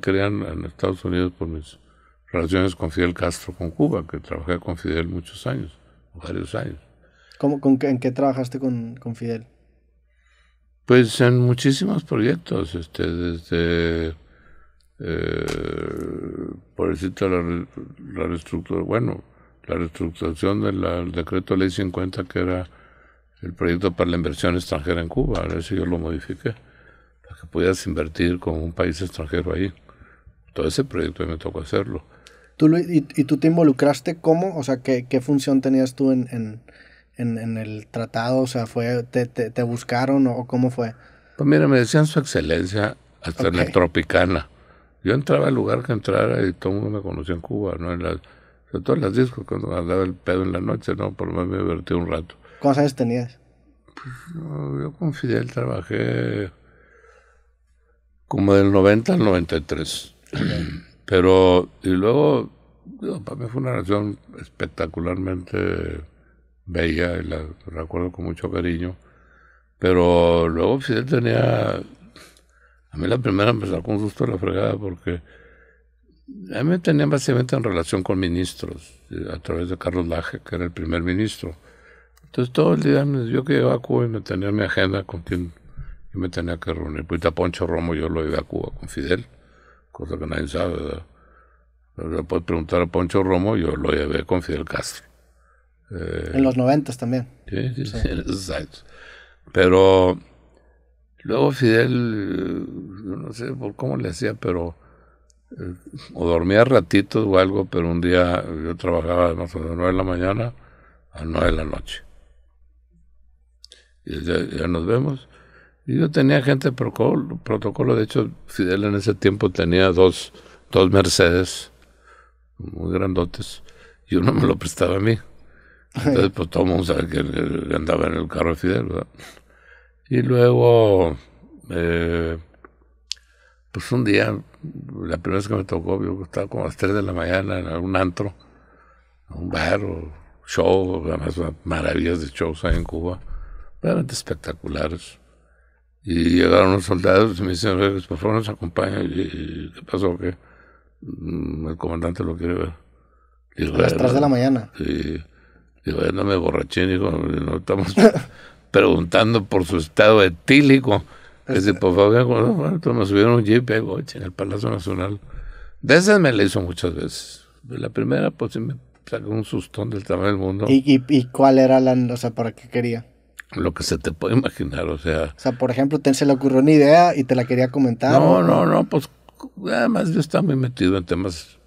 Crean en Estados Unidos por mis relaciones con Fidel Castro con Cuba, que trabajé con Fidel muchos años, varios años. ¿Cómo, con qué, ¿En qué trabajaste con, Fidel? Pues en muchísimos proyectos, este, desde, eh, por decirte, la, la reestructura, bueno, la reestructuración del decreto ley 50 que era el proyecto para la inversión extranjera en Cuba, a ver si yo lo modifiqué, para que pudieras invertir con un país extranjero ahí todo ese proyecto me tocó hacerlo. ¿Tú, y, tú te involucraste cómo? O sea, ¿qué, qué función tenías tú en, en, en, el tratado? O sea, fue te, te, buscaron o cómo fue? Pues mira, me decían su excelencia hasta en la Tropicana. Yo entraba al lugar que entrara y todo el mundo me conocía en Cuba, ¿no? En las, sobre todo en las discos, cuando andaba el pedo en la noche, ¿no? Por lo menos me divertí un rato. ¿Cuántos años tenías? Pues, yo con Fidel trabajé como del 90 al 93. Pero, y luego, para mí fue una relación espectacularmente bella y la recuerdo con mucho cariño. Pero luego Fidel pues, tenía. A mí la primera me sacó un susto de la fregada porque a mí me tenía básicamente en relación con ministros, eh, a través de Carlos Laje, que era el primer ministro. Entonces todo el día me dio que iba a Cuba y me tenía mi agenda con quien yo me tenía que reunir. Pues Poncho Romo yo lo iba a Cuba con Fidel cosa que nadie sabe, Le puedes preguntar a Poncho Romo, yo lo llevé con Fidel Castro. Eh, en los noventas también. Sí, sí, sí. en Pero luego Fidel, no sé por cómo le hacía, pero eh, o dormía ratitos o algo, pero un día yo trabajaba más o menos de 9 de la mañana a 9 de la noche. Y ya nos vemos. Y Yo tenía gente de protocolo, De hecho, Fidel en ese tiempo tenía dos, Mercedes muy grandotes y uno me lo prestaba a mí. Entonces, pues todo el mundo sabe que andaba en el carro de Fidel, Y luego, eh, pues un día, la primera vez que me tocó, yo estaba como a las 3 de la mañana en algún antro, un bar o show, además maravillas de shows ahí en Cuba, realmente espectaculares. Y llegaron los soldados y me dicen, pues, por favor nos acompañan. Y, ¿Qué pasó? que mm, El comandante lo quiere ver. a las 3 de la mañana. Sí. ya no me borraché, no estamos preguntando por su estado etílico. Dice, por favor, bueno, me subieron un jeep en el Palacio Nacional. De esas me le hizo muchas veces. la primera, pues sí me sacó un sustón del tamaño del mundo. ¿Y, y, y cuál era la, o sea, para qué quería? lo que se te puede imaginar, o sea. O sea, por ejemplo, te, se le ocurrió una idea y te la quería comentar. No, no, no, pues además yo estaba muy metido en temas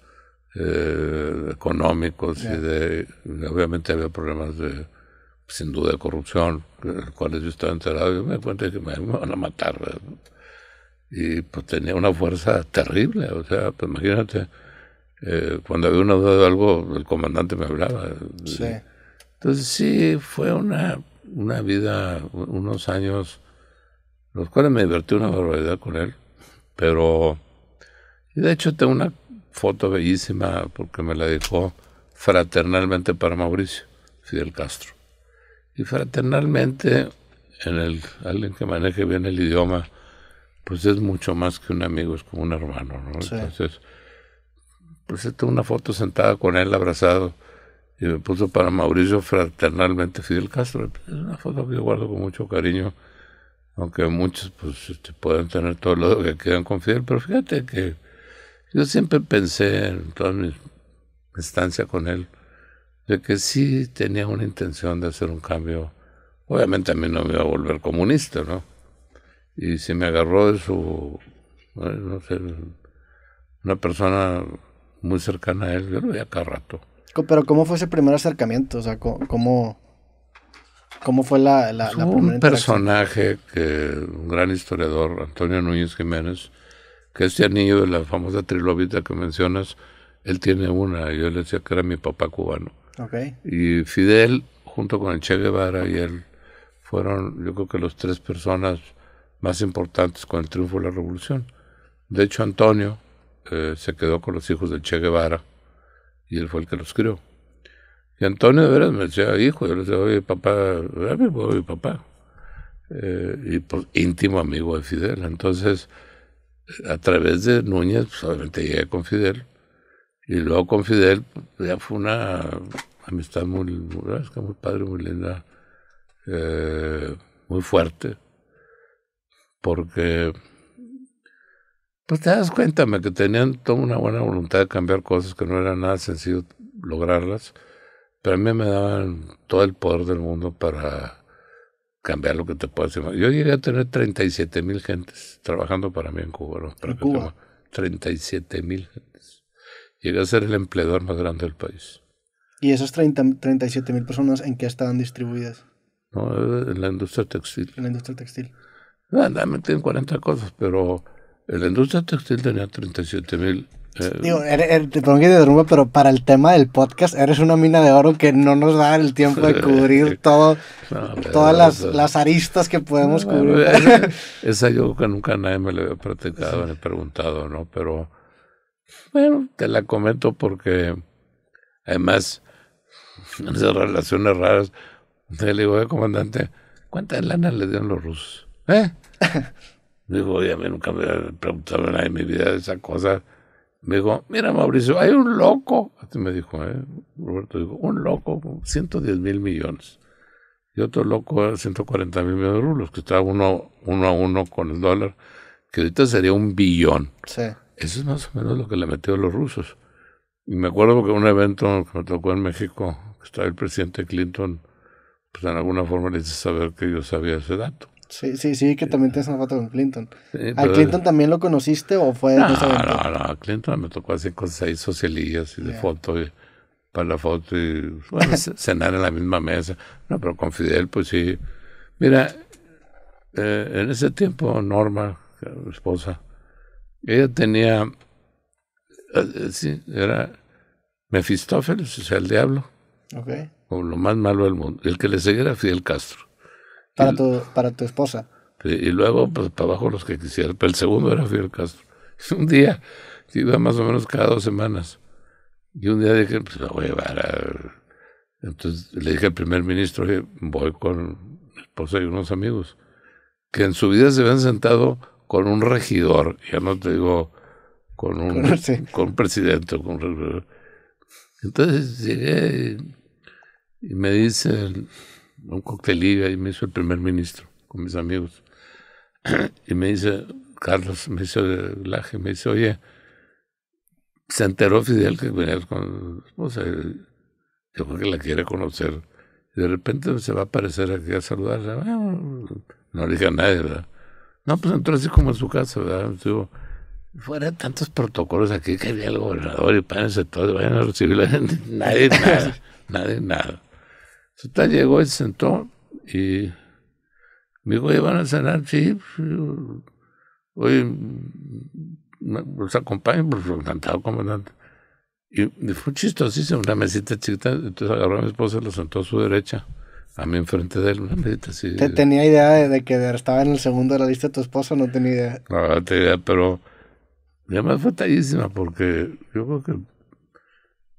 eh, económicos y de, obviamente había problemas de, sin duda, de corrupción, los cuales yo estaba enterado. Y me di que me, van a matar. Y pues tenía una fuerza terrible, o sea, pues imagínate, eh, cuando había una duda de algo, el comandante me hablaba. Sí. Entonces sí, fue una una vida, unos años, los cuales me divertí una barbaridad con él, pero y de hecho tengo una foto bellísima porque me la dejó fraternalmente para Mauricio, Fidel Castro. Y fraternalmente, en el, alguien que maneje bien el idioma, pues es mucho más que un amigo, es como un hermano, ¿no? Entonces, pues tengo una foto sentada con él abrazado y me puso para Mauricio fraternalmente Fidel Castro. Es una foto que yo guardo con mucho cariño, aunque muchos pues este, pueden tener todo lo que quieran con Fidel, pero fíjate que yo siempre pensé en toda mi estancia con él, de que sí tenía una intención de hacer un cambio. Obviamente a mí no me iba a volver comunista, ¿no? Y si me agarró de su, eh, no sé, una persona muy cercana a él, yo lo veía cada rato pero ¿cómo fue ese primer acercamiento? O sea, ¿cómo, fue la, la, pues Un personaje que un gran historiador, Antonio Núñez Jiménez, que este anillo de la famosa trilobita que mencionas, él tiene una, yo le decía que era mi papá cubano. Y Fidel, junto con el Che Guevara y él, fueron yo creo que las tres personas más importantes con el triunfo de la revolución. De hecho, Antonio eh, se quedó con los hijos del Che Guevara y él fue el que los crió. Y Antonio de veras me decía, hijo, yo le decía, oye, papá, oye, papá. Eh, y pues íntimo amigo de Fidel. Entonces, a través de Núñez, pues obviamente llegué con Fidel. Y luego con Fidel, ya fue una amistad muy, muy, muy padre, muy linda, eh, muy fuerte. Porque pues te das cuenta que tenían toda una buena voluntad de cambiar cosas que no era nada sencillo lograrlas, pero a mí me daban todo el poder del mundo para cambiar lo que te puedas Yo llegué a tener 37 mil gentes trabajando para mí en Cuba. ¿no? Para ¿En Cuba? 37 mil gentes. Llegué a ser el empleador más grande del país. ¿Y esas 37 mil personas en qué estaban distribuidas? No, eh, en la industria textil. En la industria textil. Ah, nada, me tienen 40 cosas, pero la industria textil tenía 37 mil. Eh, digo, er, er, te pongo que te pero para el tema del podcast, eres una mina de oro que no nos da el tiempo de cubrir todo, todas las, las, aristas que podemos cubrir. Esa, yo que nunca nadie me la había preguntado, ¿no? Pero bueno, te la comento porque además, en esas relaciones raras, le digo, eh, comandante, ¿cuántas lana le dieron los rusos? ¿Eh? Me dijo, oye, a mí nunca me había preguntado en mi vida esa cosa. Me dijo, mira Mauricio, hay un loco. me dijo, ¿eh? Roberto un loco, 110 mil millones. Y otro loco, 140 mil millones de rulos, que estaba uno, uno a uno con el dólar, que ahorita sería un billón. Sí. Eso es más o menos lo que le metió los rusos. Y me acuerdo que un evento que me tocó en México, que estaba el presidente Clinton, pues en alguna forma le hice saber que yo sabía ese dato. Sí, sí, sí, que también tienes una foto con Clinton. ¿A Clinton también lo conociste o fue no, no, no, a Clinton me tocó hacer cosas ahí socialillas y de foto para la foto y cenar en la misma mesa. No, pero con Fidel, pues sí. Mira, eh, en ese tiempo Norma, eh, esposa, ella tenía, eh, sí, era Mefistófeles, o sea, el diablo. O lo más malo del mundo. El que le seguía era Fidel Castro. Para, tu, para tu esposa. Y, luego, pues, para abajo los que quisieran. Pero el segundo era Fidel Castro. Un día, iba más o menos cada dos semanas. Y un día dije, pues la voy a llevar Entonces le dije al primer ministro, que voy con mi esposa y unos amigos, que en su vida se habían sentado con un regidor, ya no te digo con un, con un presidente. Con Entonces llegué y me dicen, un coctelillo ahí me hizo el primer ministro con mis amigos. y me dice, Carlos, me hizo el laje, me dice, oye, se enteró Fidel que venía con su esposa. Yo que la quiere conocer. Y de repente se va a aparecer aquí a saludarla. no le dije a nadie, ¿verdad? No, pues entró así como en su casa, ¿verdad? fuera tantos protocolos aquí que había el gobernador y párense todos, vayan a recibir la gente. Nadie, nada, nadie, nada. Total, llegó y se sentó y me dijo, oye, ¿van a cenar? Sí, pues, oye, los acompaño, pues encantado, pues, comandante. Y fue chistosísimo, una mesita chiquita, entonces agarró a mi esposa y lo sentó a su derecha, a mí enfrente de él, una mesita así. ¿Te tenía idea de, que estaba en el segundo de la lista tu esposa? No tenía idea. No, no tenía idea, pero además fue tallísima porque yo creo que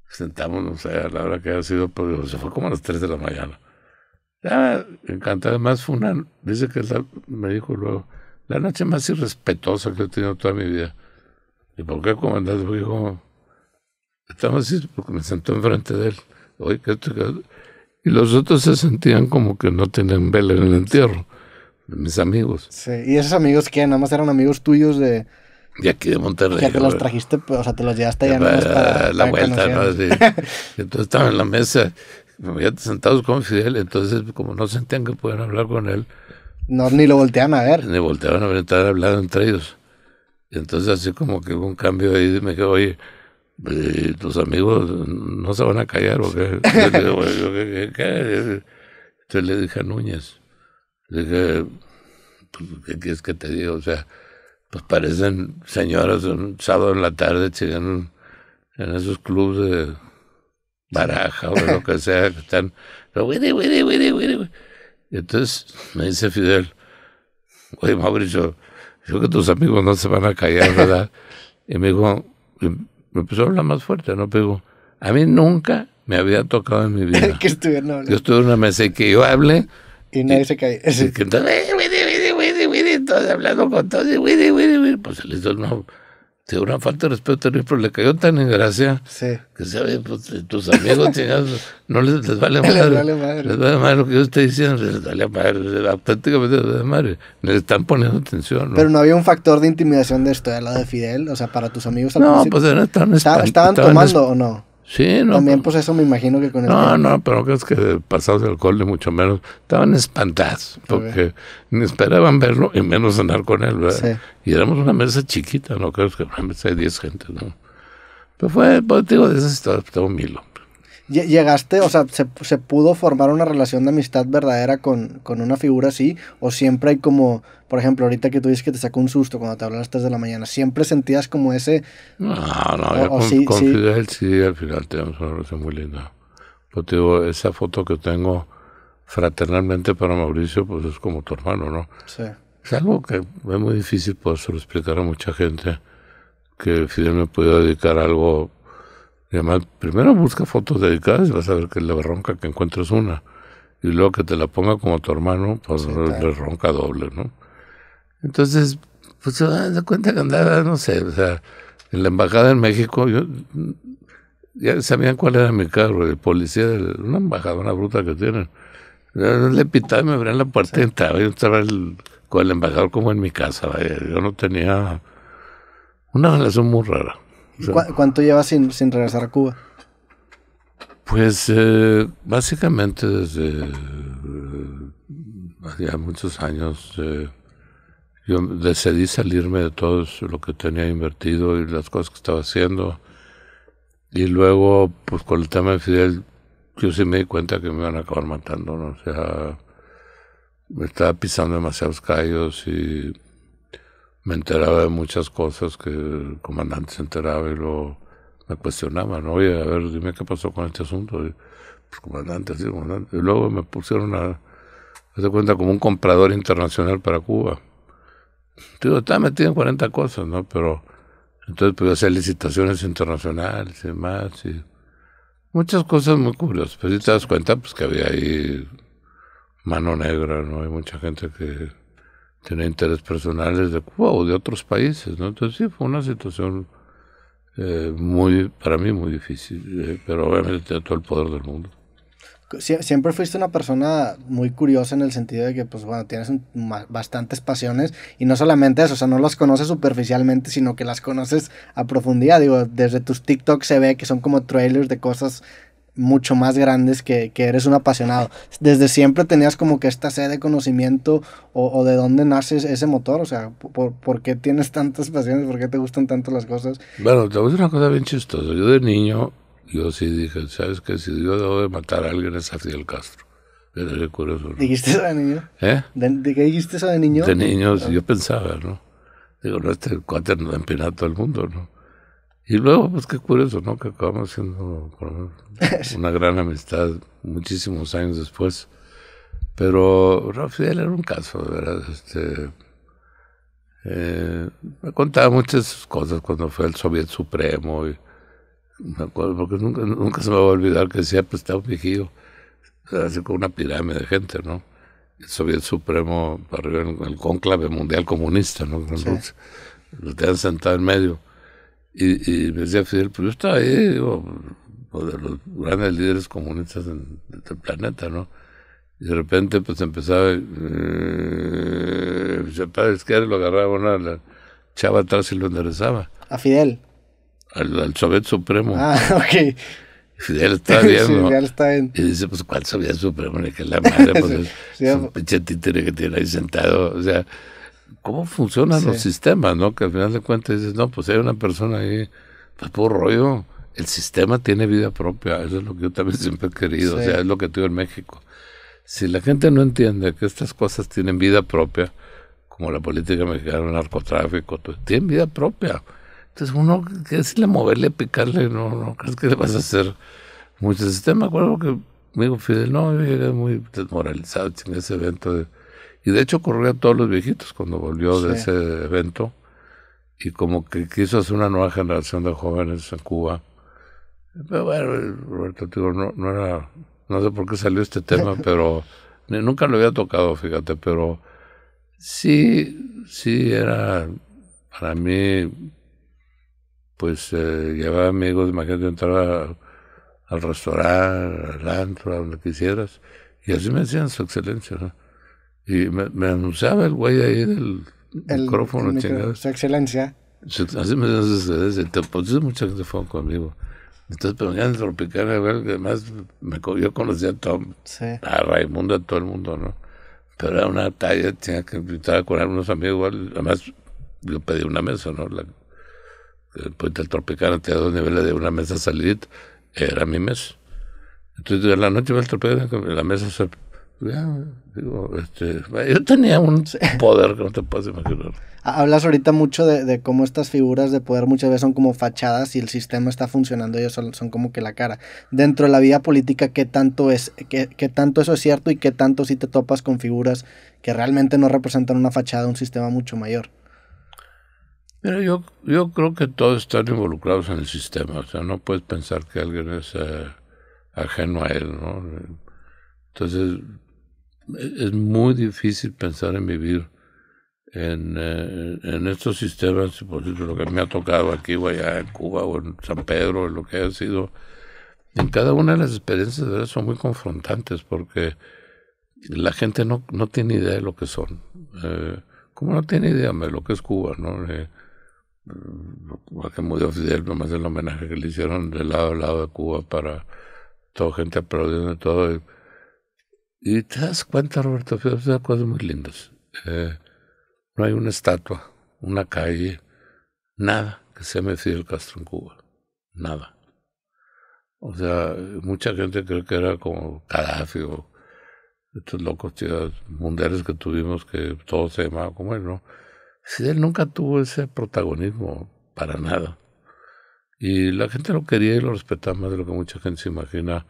...sentámonos a la hora que ha sido, pues, se fue como a las 3 de la mañana. Ya, encantado. Además, fue una, dice que me dijo luego, la noche más irrespetuosa que he tenido toda mi vida. ¿Y por qué comandante? Porque dijo, estamos así, porque me sentó enfrente de él. Oye, Y los otros se sentían como que no tenían vela en el entierro. Mis amigos. Sí, y esos amigos que nada más eran amigos tuyos de de aquí de Monterrey. Ya que los trajiste, pues, o sea, te los llevaste ya. la vuelta, ¿no? Entonces estaban en la mesa, me había sentados con Fidel, entonces como no sentían que podían hablar con él. No, ni lo volteaban a ver. Ni volteaban a ver, estaban hablando entre ellos. Entonces así como que hubo un cambio ahí, me dije, oye, eh, tus amigos no se van a callar, ¿o qué? Entonces le dije a Núñez, le dije, ¿qué quieres que te digo O sea pues parecen señoras un sábado en la tarde llegan en esos clubes de baraja o lo que sea que están y entonces me dice Fidel oye Mauricio yo que tus amigos no se van a callar verdad y me dijo me empezó a hablar más fuerte no pero a mí nunca me había tocado en mi vida yo estuve en una mesa y que yo hablé y nadie se cae. Y que, eh, todos, hablando con todos, y Pues se les dio una, dio una falta de respeto terrible, pero le cayó tan en gracia que sabe, pues, tus amigos no les, les vale madre. Les vale madre. lo que yo estoy diciendo, les vale madre, auténticamente les vale madre. Les están poniendo atención. Pero no había un factor de intimidación de esto, de lado de Fidel, o sea, para tus amigos No, pues eran, ¿Estaban, estaban tomando o no? También, pues eso me imagino que con el. Este no, no, pero crees que pasados de alcohol ni mucho menos. Estaban espantados, porque ni esperaban verlo y menos cenar con él, Y éramos una mesa chiquita, ¿no? Creo que una mesa de 10 gente, ¿no? Pero fue, pues, digo, de esas historias, pues, milo. ¿Llegaste, o sea, se, pudo formar una relación de amistad verdadera con, con, una figura así? ¿O siempre hay como, por ejemplo, ahorita que tú dices que te sacó un susto cuando te hablaste de la mañana, ¿siempre sentías como ese... No, no, con, Fidel sí, al final tenemos una relación muy linda. Pero pues, digo, esa foto que tengo fraternalmente para Mauricio, pues es como tu hermano, ¿no? Sí. Es algo que es muy difícil poder pues, explicar a mucha gente, que Fidel me puedo dedicar algo y además, primero busca fotos dedicadas y vas a ver que la ronca que encuentres una. Y luego que te la ponga como tu hermano, pues le ronca doble, ¿no? Entonces, pues se da cuenta que andaba, no sé, o sea, en la embajada en México, yo, ya sabían cuál era mi carro, el policía, de una embajadora bruta que tienen. Le pitaba y me abrían la puerta y entraba. con el embajador como en mi casa, Yo no tenía una relación muy rara. ¿Cuánto llevas sin, regresar a Cuba? Pues eh, básicamente desde eh, muchos años eh, yo decidí salirme de todo lo que tenía invertido y las cosas que estaba haciendo. Y luego, pues con el tema de Fidel, yo sí me di cuenta que me iban a acabar matando, ¿no? O sea, me estaba pisando demasiados callos y me enteraba de muchas cosas que el comandante se enteraba y lo me cuestionaba. ¿no? oye, a ver, dime qué pasó con este asunto. Y, pues, comandante, comandante. Y luego me pusieron a, hacer cuenta, como un comprador internacional para Cuba. Digo, está metido en 40 cosas, ¿no? Pero entonces pude hacer licitaciones internacionales y más. Y muchas cosas muy curiosas. Pero si te das cuenta, pues que había ahí mano negra, ¿no? Hay mucha gente que tenía intereses personales de Cuba o de otros países, ¿no? Entonces sí, fue una situación eh, muy, para mí muy difícil, eh, pero obviamente tenía todo el poder del mundo. siempre fuiste una persona muy curiosa en el sentido de que, pues bueno, tienes bastantes pasiones y no solamente eso, o sea, no las conoces superficialmente, sino que las conoces a profundidad. Digo, desde tus TikToks se ve que son como trailers de cosas mucho más grandes que, que, eres un apasionado. Desde siempre tenías como que esta sed de conocimiento o, de dónde nace ese motor, o sea, por, por, qué tienes tantas pasiones? ¿Por qué te gustan tanto las cosas? Bueno, te voy a decir una cosa bien chistosa. Yo de niño, yo sí dije, ¿sabes qué? Si yo debo de matar a alguien es a Fidel Castro. Era curioso. ¿no? ¿Dijiste eso de niño? ¿Eh? ¿De, qué dijiste eso de niño? De niño, yo pensaba, ¿no? Digo, no, este cuate no empinar a todo el mundo, ¿no? Y luego, pues qué curioso, ¿no? Que acabamos siendo una gran amistad muchísimos años después. Pero Rafael era un caso, de verdad. Este, eh, me contaba muchas cosas cuando fue el Soviet Supremo. porque nunca, nunca se me va a olvidar que siempre pues, estaba un así como una pirámide de gente, ¿no? El Soviet Supremo, arriba en el cónclave mundial comunista, ¿no? Los tenían sentado en medio. Y, y me decía Fidel, pues yo estaba ahí, digo, uno de los grandes líderes comunistas del este planeta, ¿no? Y de repente, pues empezaba, eh, se parece lo agarraba una la chava atrás y lo enderezaba. ¿A Fidel? Al, al Soviet Supremo. Ah, ok. Fidel está viendo. Fidel está bien. Y dice, pues, ¿cuál Soviet Supremo? Que la madre, pues, pinche que tiene ahí sentado. O sea, cómo funcionan los sistemas, ¿no? Que al final de cuentas dices, no, pues hay una persona ahí, pues por rollo, el sistema tiene vida propia, eso es lo que yo también siempre he querido, o sea, es lo que tuve en México. Si la gente no entiende que estas cosas tienen vida propia, como la política mexicana, el narcotráfico, tienen vida propia. Entonces uno, que es moverle, picarle? No, no, crees que le vas a hacer mucho sistema. Me acuerdo que me dijo Fidel, no, yo llegué muy desmoralizado en ese evento de y de hecho corrió a todos los viejitos cuando volvió de ese evento. Y como que quiso hacer una nueva generación de jóvenes en Cuba. Pero bueno, Roberto, no, era. No sé por qué salió este tema, pero. nunca lo había tocado, fíjate, pero sí, sí era para mí, pues eh, llevaba amigos, imagínate entrar al restaurante, al antro, a donde quisieras, y así me decían su excelencia, ¿no? Y me, anunciaba el güey ahí del el, micrófono, chingado. Su excelencia. Así me dicen entonces pues, mucha gente fue conmigo. Entonces, pero ya en Tropicana, además me, yo conocía a Tom, sí. a Raimundo, a todo el mundo, ¿no? Pero era una talla, tenía que invitar con algunos amigos, además yo pedí una mesa, ¿no? La, el puente del Tropicana tenía dos niveles de una mesa salida, era mi mesa. Entonces, en la noche iba al Tropicana, la mesa se este, yo tenía un poder que no te puedes imaginar. Hablas ahorita mucho de, cómo estas figuras de poder muchas veces son como fachadas y el sistema está funcionando, ellos son, como que la cara. Dentro de la vida política, ¿qué tanto, es, qué, qué tanto eso es cierto y qué tanto si te topas con figuras que realmente no representan una fachada un sistema mucho mayor? Mira, yo, yo creo que todos están involucrados en el sistema, o sea, no puedes pensar que alguien es eh, ajeno a él, ¿no? Entonces, es muy difícil pensar en vivir eh, en, estos sistemas, por ejemplo, lo que me ha tocado aquí o allá en Cuba o en San Pedro, lo que ha sido, en cada una de las experiencias de verdad son muy confrontantes porque la gente no, no tiene idea de lo que son. Eh, como ¿Cómo no tiene idea de lo que es Cuba? ¿no? Eh, que murió Fidel, nomás el homenaje que le hicieron de lado a lado de Cuba para toda gente aplaudiendo todo. Y te das cuenta, Roberto, que son cosas muy lindas. Eh, no hay una estatua, una calle, nada que se me el Castro en Cuba. Nada. O sea, mucha gente cree que era como Gaddafi o estos locos tíos mundiales que tuvimos que todo se llamaba como él, ¿no? Él nunca tuvo ese protagonismo para nada. Y la gente lo quería y lo respetaba más de lo que mucha gente se imagina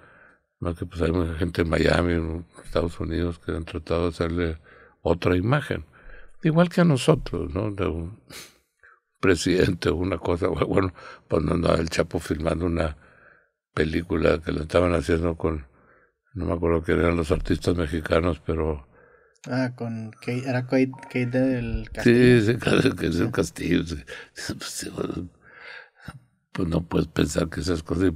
que pues hay mucha gente en Miami, en Estados Unidos, que han tratado de hacerle otra imagen. Igual que a nosotros, ¿no? De un presidente o una cosa. Bueno, poniendo pues, al Chapo filmando una película que lo estaban haciendo con, no me acuerdo quién eran los artistas mexicanos, pero... Ah, con era Kate, del Castillo. Sí, es Castillo. Pues, pues, pues no puedes pensar que esas cosas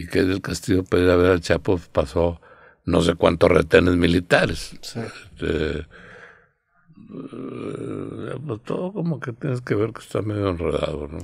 y que del Castillo para ver al Chapo pues, pasó no sé cuántos retenes militares. Este, eh, pues, todo como que tienes que ver que está medio enredado, ¿no?